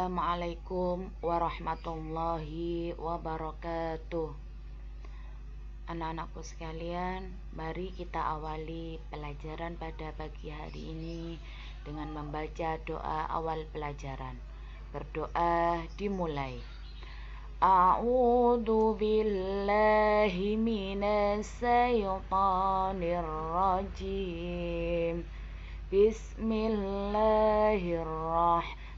Assalamualaikum warahmatullahi wabarakatuh Anak-anakku sekalian Mari kita awali pelajaran pada pagi hari ini Dengan membaca doa awal pelajaran Berdoa dimulai A'udhu billahi rajim. Bismillahirrahmanirrahim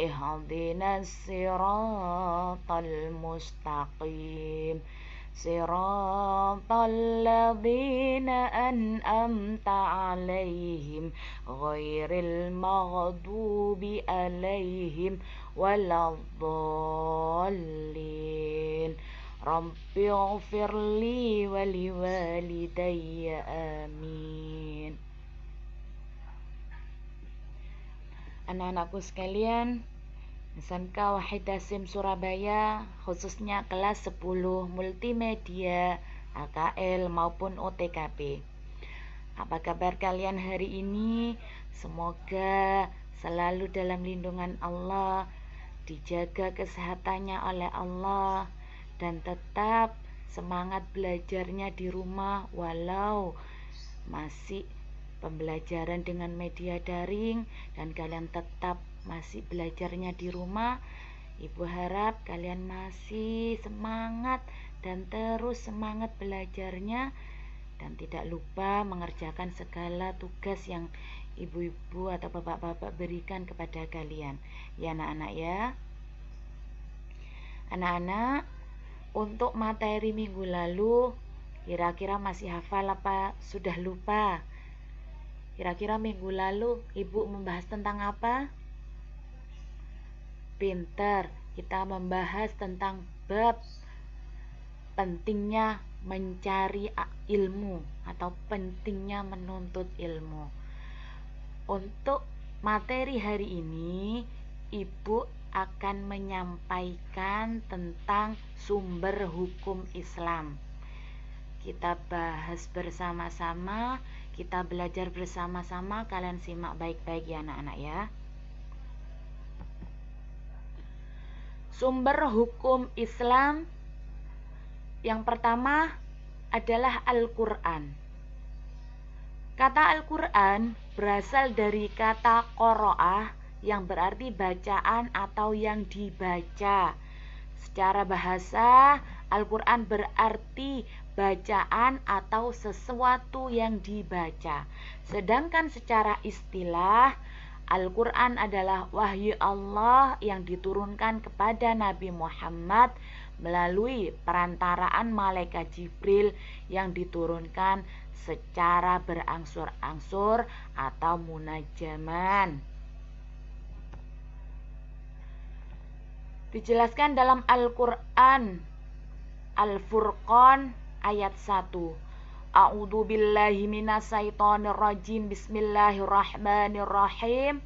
اهدنا الصراط المستقيم صراط الذين أنأمت عليهم غير المغضوب عليهم ولا الضالين رب اغفر لي ولوالدي آمين anak-anakku sekalian SMK Wahidasim Surabaya khususnya kelas 10 multimedia AKL maupun OTKP apa kabar kalian hari ini semoga selalu dalam lindungan Allah dijaga kesehatannya oleh Allah dan tetap semangat belajarnya di rumah walau masih pembelajaran dengan media daring dan kalian tetap masih belajarnya di rumah, Ibu harap kalian masih semangat dan terus semangat belajarnya dan tidak lupa mengerjakan segala tugas yang ibu-ibu atau bapak-bapak berikan kepada kalian. Ya anak-anak ya. Anak-anak, untuk materi minggu lalu kira-kira masih hafal apa sudah lupa? Kira-kira minggu lalu ibu membahas tentang apa? Pinter, kita membahas tentang bab pentingnya mencari ilmu atau pentingnya menuntut ilmu. Untuk materi hari ini, Ibu akan menyampaikan tentang sumber hukum Islam. Kita bahas bersama-sama kita belajar bersama-sama. Kalian simak baik-baik ya anak-anak ya. Sumber hukum Islam yang pertama adalah Al-Qur'an. Kata Al-Qur'an berasal dari kata qoroah yang berarti bacaan atau yang dibaca. Secara bahasa, Al-Qur'an berarti bacaan atau sesuatu yang dibaca. Sedangkan secara istilah, Al-Quran adalah wahyu Allah yang diturunkan kepada Nabi Muhammad melalui perantaraan malaikat Jibril yang diturunkan secara berangsur-angsur atau munajaman. Dijelaskan dalam Al-Quran Al-Furqan ayat 1 A'udhu billahi minasyaitonir rajim Bismillahirrahmanirrahim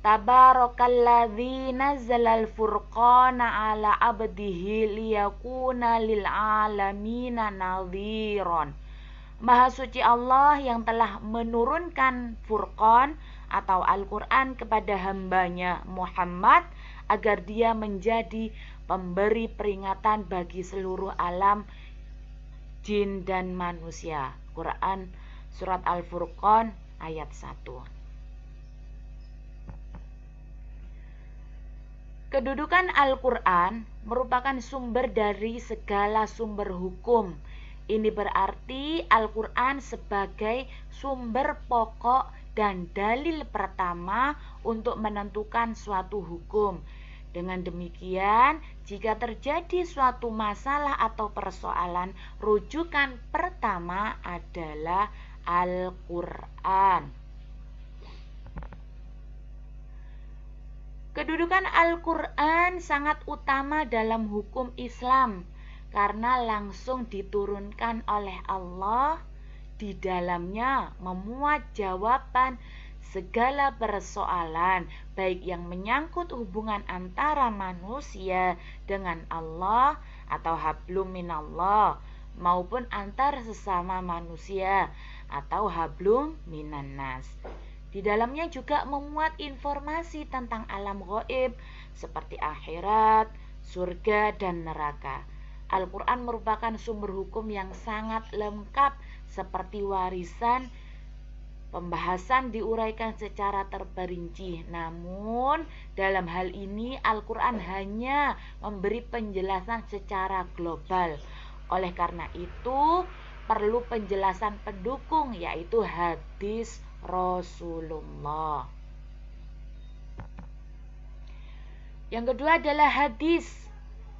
Tabarakalladzi nazzalal furqana ala abdihi liyakuna lil alamina nadhiran Maha suci Allah yang telah menurunkan Furqan atau Al-Quran kepada hambanya Muhammad agar dia menjadi pemberi peringatan bagi seluruh alam jin dan manusia. Quran surat Al-Furqan ayat 1. Kedudukan Al-Qur'an merupakan sumber dari segala sumber hukum. Ini berarti Al-Qur'an sebagai sumber pokok dan dalil pertama untuk menentukan suatu hukum dengan demikian, jika terjadi suatu masalah atau persoalan, rujukan pertama adalah Al-Quran. Kedudukan Al-Quran sangat utama dalam hukum Islam karena langsung diturunkan oleh Allah. Di dalamnya memuat jawaban segala persoalan, baik yang menyangkut hubungan antara manusia dengan Allah atau hablum minallah maupun antar sesama manusia atau hablum minannas. Di dalamnya juga memuat informasi tentang alam goib seperti akhirat, surga, dan neraka. Al-Quran merupakan sumber hukum yang sangat lengkap seperti warisan Pembahasan diuraikan secara terperinci, namun dalam hal ini Al-Quran hanya memberi penjelasan secara global. Oleh karena itu, perlu penjelasan pendukung, yaitu hadis Rasulullah. Yang kedua adalah hadis.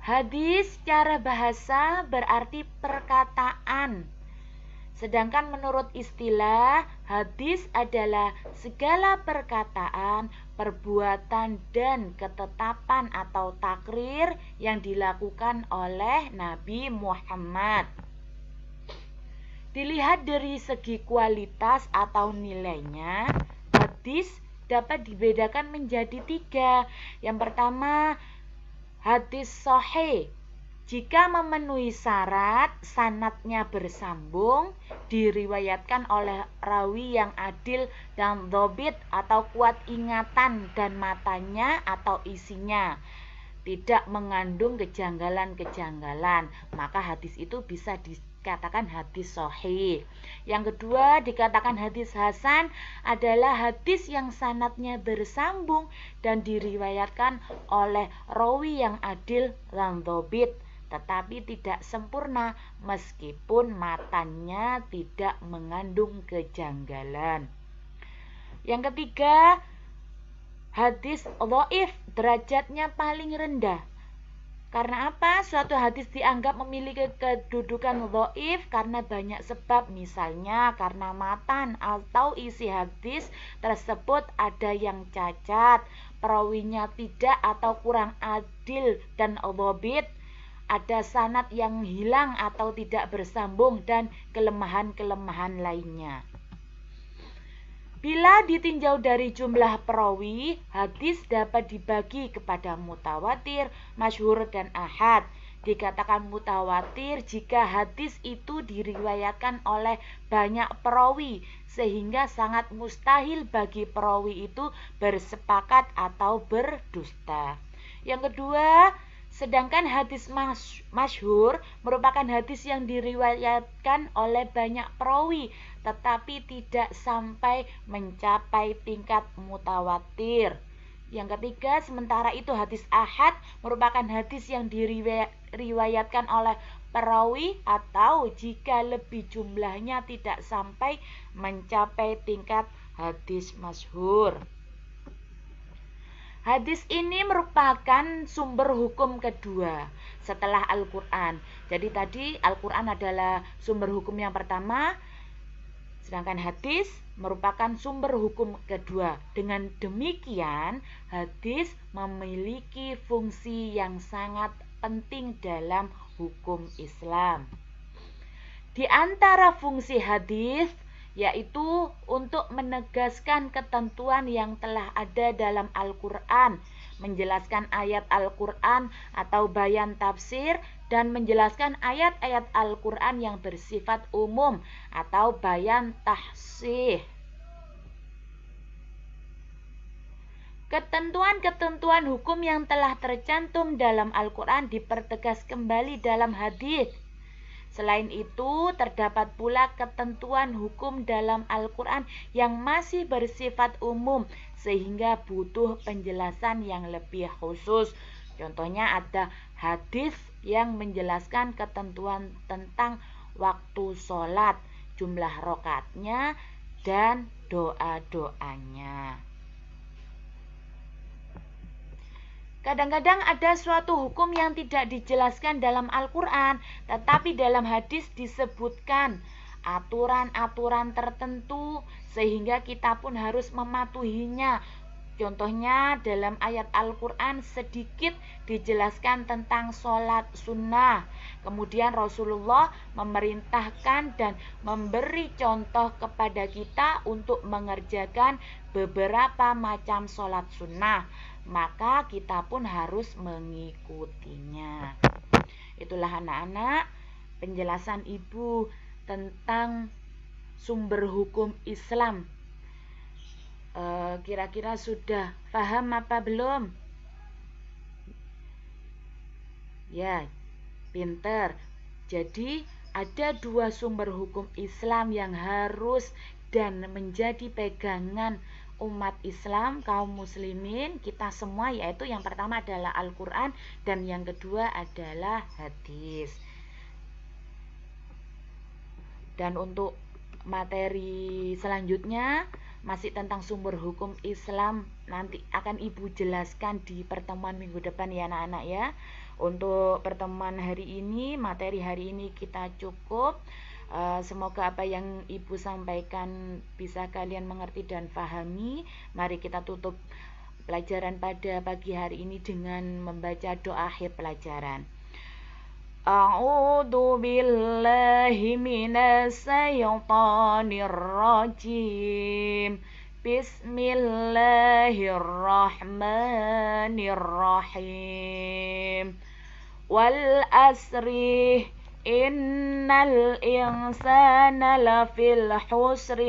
Hadis secara bahasa berarti perkataan Sedangkan menurut istilah, hadis adalah segala perkataan, perbuatan, dan ketetapan atau takrir yang dilakukan oleh Nabi Muhammad. Dilihat dari segi kualitas atau nilainya, hadis dapat dibedakan menjadi tiga. Yang pertama, hadis sahih. Jika memenuhi syarat, sanatnya bersambung, diriwayatkan oleh rawi yang adil dan dobit atau kuat ingatan dan matanya atau isinya. Tidak mengandung kejanggalan-kejanggalan, maka hadis itu bisa dikatakan hadis sohi. Yang kedua, dikatakan hadis hasan adalah hadis yang sanatnya bersambung dan diriwayatkan oleh rawi yang adil dan dobit tetapi tidak sempurna meskipun matanya tidak mengandung kejanggalan. Yang ketiga, hadis loif derajatnya paling rendah. Karena apa? Suatu hadis dianggap memiliki kedudukan loif karena banyak sebab, misalnya karena matan atau isi hadis tersebut ada yang cacat, perawinya tidak atau kurang adil dan lobit, ada sanat yang hilang atau tidak bersambung dan kelemahan-kelemahan lainnya. Bila ditinjau dari jumlah perawi, hadis dapat dibagi kepada mutawatir, masyhur dan ahad. Dikatakan mutawatir jika hadis itu diriwayatkan oleh banyak perawi sehingga sangat mustahil bagi perawi itu bersepakat atau berdusta. Yang kedua, Sedangkan hadis masyhur merupakan hadis yang diriwayatkan oleh banyak perawi tetapi tidak sampai mencapai tingkat mutawatir. Yang ketiga, sementara itu hadis ahad merupakan hadis yang diriwayatkan oleh perawi atau jika lebih jumlahnya tidak sampai mencapai tingkat hadis masyhur. Hadis ini merupakan sumber hukum kedua setelah Al-Quran. Jadi tadi Al-Quran adalah sumber hukum yang pertama, sedangkan hadis merupakan sumber hukum kedua. Dengan demikian, hadis memiliki fungsi yang sangat penting dalam hukum Islam. Di antara fungsi hadis yaitu untuk menegaskan ketentuan yang telah ada dalam Al-Quran, menjelaskan ayat Al-Quran atau bayan tafsir, dan menjelaskan ayat-ayat Al-Quran yang bersifat umum atau bayan tahsih. Ketentuan-ketentuan hukum yang telah tercantum dalam Al-Quran dipertegas kembali dalam hadis Selain itu, terdapat pula ketentuan hukum dalam Al-Quran yang masih bersifat umum, sehingga butuh penjelasan yang lebih khusus. Contohnya, ada hadis yang menjelaskan ketentuan tentang waktu sholat, jumlah rokatnya, dan doa-doanya. Kadang-kadang ada suatu hukum yang tidak dijelaskan dalam Al-Quran, tetapi dalam hadis disebutkan aturan-aturan tertentu sehingga kita pun harus mematuhinya. Contohnya dalam ayat Al-Quran sedikit dijelaskan tentang sholat sunnah. Kemudian Rasulullah memerintahkan dan memberi contoh kepada kita untuk mengerjakan beberapa macam sholat sunnah maka kita pun harus mengikutinya. Itulah anak-anak penjelasan Ibu tentang sumber hukum Islam. Eh, kira-kira e, sudah paham apa belum? Ya, pinter. Jadi ada dua sumber hukum Islam yang harus dan menjadi pegangan umat Islam, kaum muslimin, kita semua yaitu yang pertama adalah Al-Qur'an dan yang kedua adalah hadis. Dan untuk materi selanjutnya masih tentang sumber hukum Islam nanti akan Ibu jelaskan di pertemuan minggu depan ya anak-anak ya. Untuk pertemuan hari ini, materi hari ini kita cukup. Eh, semoga apa yang Ibu sampaikan bisa kalian mengerti dan pahami. Mari kita tutup pelajaran pada pagi hari ini dengan membaca doa akhir pelajaran. A'udhu billahi minasy rajim. Bismillahirrahmanirrahim. Wal asrih إن الإنسان لفي الحسر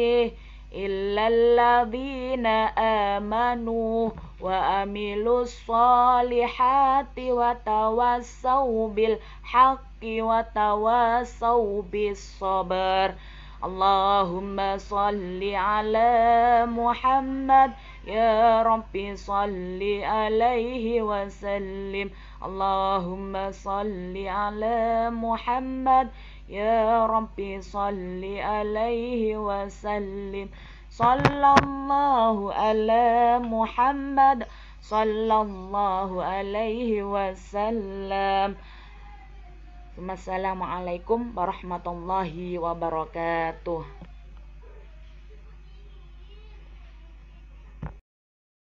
إلا الذين آمنوا وأملوا الصالحات وتواصوا بالحق وتواصوا بالصبر اللهم صل على محمد يا رب صل عليه وسلم اللهم صل على محمد يا رب صل عليه وسلم صلى الله على محمد صلى الله عليه وسلم السلام عليكم ورحمة الله وبركاته